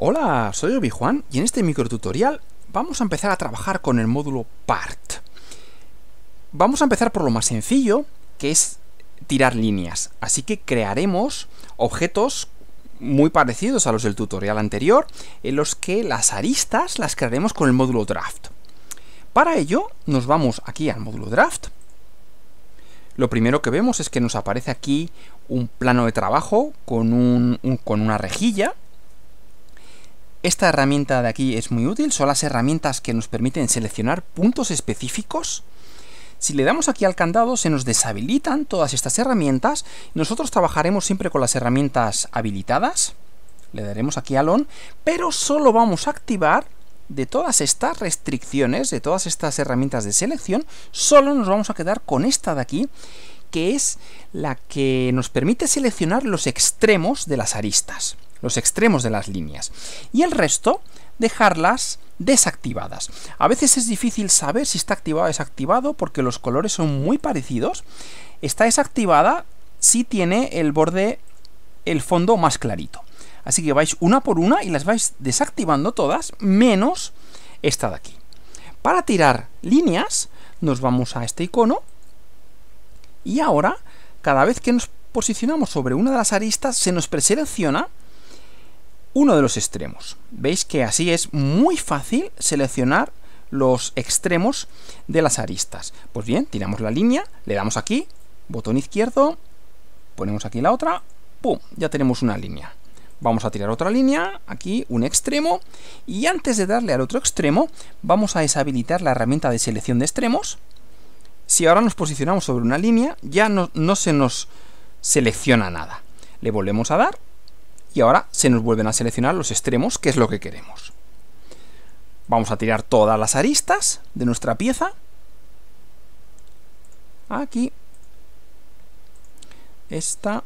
Hola, soy Obi-Juan y en este microtutorial vamos a empezar a trabajar con el módulo part. Vamos a empezar por lo más sencillo, que es tirar líneas. Así que crearemos objetos muy parecidos a los del tutorial anterior, en los que las aristas las crearemos con el módulo draft. Para ello, nos vamos aquí al módulo draft. Lo primero que vemos es que nos aparece aquí un plano de trabajo con, con una rejilla esta herramienta de aquí es muy útil, son las herramientas que nos permiten seleccionar puntos específicos. Si le damos aquí al candado se nos deshabilitan todas estas herramientas. Nosotros trabajaremos siempre con las herramientas habilitadas. Le daremos aquí al ON, pero solo vamos a activar de todas estas restricciones, de todas estas herramientas de selección, solo nos vamos a quedar con esta de aquí, que es la que nos permite seleccionar los extremos de las aristas los extremos de las líneas, y el resto dejarlas desactivadas. A veces es difícil saber si está activado o desactivado porque los colores son muy parecidos. Está desactivada si tiene el borde, el fondo más clarito. Así que vais una por una y las vais desactivando todas, menos esta de aquí. Para tirar líneas, nos vamos a este icono y ahora, cada vez que nos posicionamos sobre una de las aristas, se nos preselecciona uno de los extremos. Veis que así es muy fácil seleccionar los extremos de las aristas. Pues bien, tiramos la línea, le damos aquí, botón izquierdo, ponemos aquí la otra, ¡pum! Ya tenemos una línea. Vamos a tirar otra línea, aquí un extremo, y antes de darle al otro extremo, vamos a deshabilitar la herramienta de selección de extremos. Si ahora nos posicionamos sobre una línea, ya no, no se nos selecciona nada. Le volvemos a dar y ahora se nos vuelven a seleccionar los extremos, que es lo que queremos. Vamos a tirar todas las aristas de nuestra pieza. Aquí. Esta.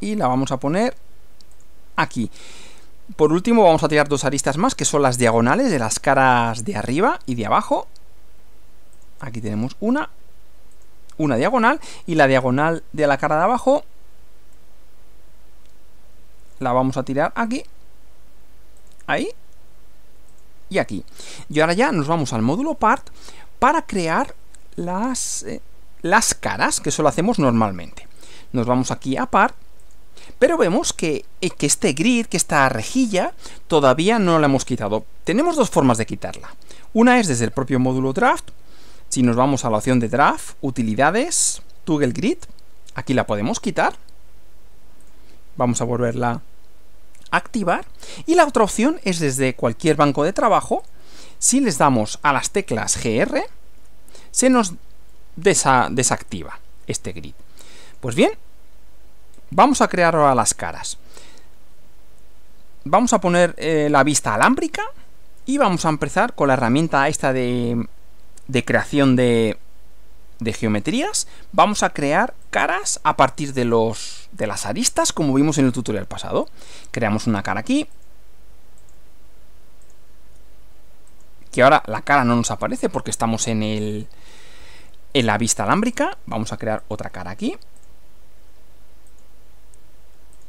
Y la vamos a poner aquí. Por último vamos a tirar dos aristas más, que son las diagonales de las caras de arriba y de abajo. Aquí tenemos una, una diagonal, y la diagonal de la cara de abajo la vamos a tirar aquí, ahí y aquí. Y ahora ya nos vamos al módulo part para crear las, eh, las caras, que eso lo hacemos normalmente. Nos vamos aquí a part, pero vemos que, eh, que este grid, que esta rejilla, todavía no la hemos quitado. Tenemos dos formas de quitarla. Una es desde el propio módulo draft, si nos vamos a la opción de draft, utilidades, toggle grid, aquí la podemos quitar. Vamos a volverla activar. Y la otra opción es desde cualquier banco de trabajo. Si les damos a las teclas GR, se nos desactiva este grid. Pues bien, vamos a crear ahora las caras. Vamos a poner eh, la vista alámbrica y vamos a empezar con la herramienta esta de creación de, de geometrías, vamos a crear caras a partir de, los, de las aristas, como vimos en el tutorial pasado. Creamos una cara aquí, que ahora la cara no nos aparece porque estamos en, el, en la vista alámbrica. Vamos a crear otra cara aquí.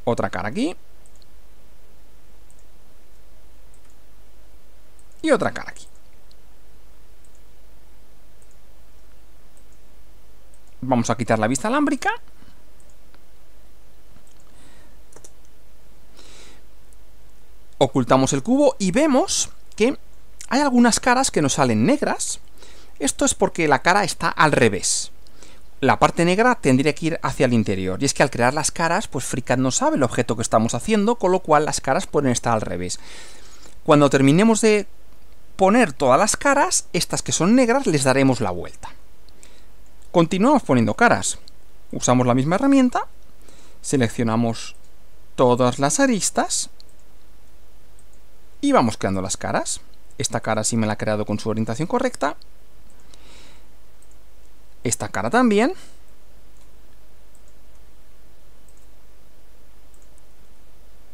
Otra cara aquí. Y otra cara aquí. Vamos a quitar la vista alámbrica. Ocultamos el cubo y vemos que hay algunas caras que nos salen negras. Esto es porque la cara está al revés. La parte negra tendría que ir hacia el interior. Y es que al crear las caras, pues FreeCAD no sabe el objeto que estamos haciendo, con lo cual las caras pueden estar al revés. Cuando terminemos de poner todas las caras, estas que son negras les daremos la vuelta. Continuamos poniendo caras. Usamos la misma herramienta, seleccionamos todas las aristas y vamos creando las caras. Esta cara sí me la ha creado con su orientación correcta. Esta cara también.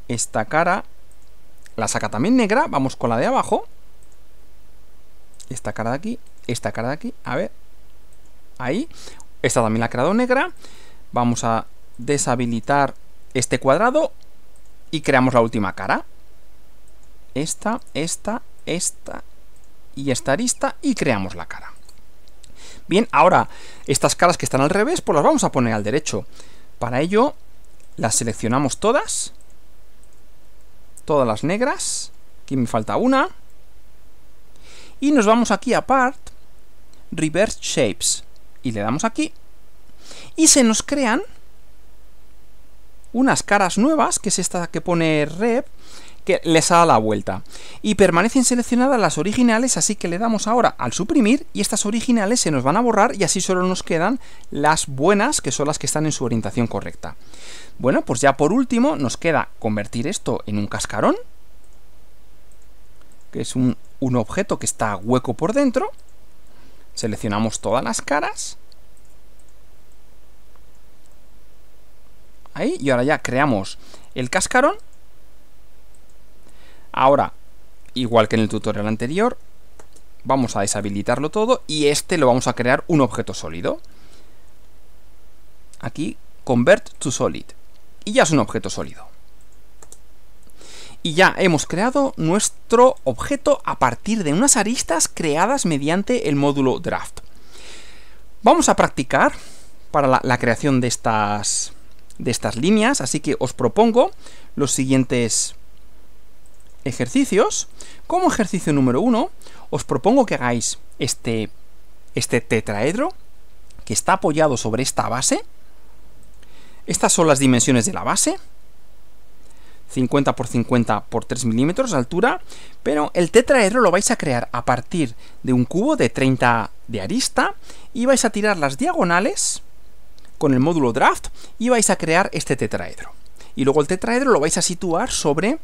Esta cara la saca también negra. Vamos con la de abajo. Esta cara de aquí, esta cara de aquí. A ver, ahí. Esta también la ha creado negra. Vamos a deshabilitar este cuadrado y creamos la última cara. Esta, esta, esta y esta arista y creamos la cara. Bien, ahora estas caras que están al revés, pues las vamos a poner al derecho. Para ello, las seleccionamos todas. Todas las negras. Aquí me falta una. Y nos vamos aquí a Part, Reverse Shapes y le damos aquí y se nos crean unas caras nuevas, que es esta que pone rep, que les da la vuelta. Y permanecen seleccionadas las originales, así que le damos ahora al suprimir y estas originales se nos van a borrar y así solo nos quedan las buenas, que son las que están en su orientación correcta. Bueno, pues ya por último nos queda convertir esto en un cascarón, que es un, un objeto que está hueco por dentro, Seleccionamos todas las caras. Ahí, y ahora ya creamos el cascarón. Ahora, igual que en el tutorial anterior, vamos a deshabilitarlo todo y este lo vamos a crear un objeto sólido. Aquí, Convert to Solid. Y ya es un objeto sólido. Y ya hemos creado nuestro objeto a partir de unas aristas creadas mediante el módulo draft. Vamos a practicar para la, creación de estas, de estas líneas, así que os propongo los siguientes ejercicios. Como ejercicio número uno, os propongo que hagáis este, este tetraedro que está apoyado sobre esta base. Estas son las dimensiones de la base. 50 por 50 por 3 milímetros de altura, pero el tetraedro lo vais a crear a partir de un cubo de 30 de arista y vais a tirar las diagonales con el módulo draft y vais a crear este tetraedro. Y luego el tetraedro lo vais a situar sobre,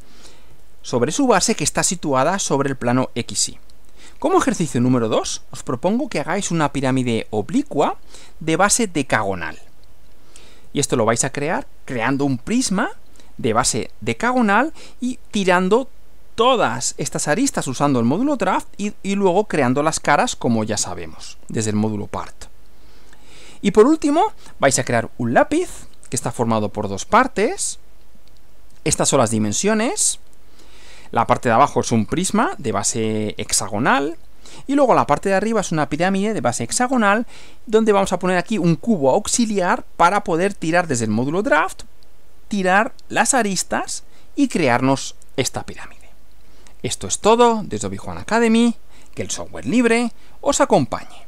sobre su base que está situada sobre el plano XY. Como ejercicio número 2, os propongo que hagáis una pirámide oblicua de base decagonal. Y esto lo vais a crear creando un prisma de base decagonal y tirando todas estas aristas usando el módulo draft y, luego creando las caras como ya sabemos desde el módulo part. Y por último vais a crear un lápiz que está formado por dos partes. Estas son las dimensiones. La parte de abajo es un prisma de base hexagonal y luego la parte de arriba es una pirámide de base hexagonal donde vamos a poner aquí un cubo auxiliar para poder tirar desde el módulo draft tirar las aristas y crearnos esta pirámide. Esto es todo desde obi Academy, que el software libre os acompañe.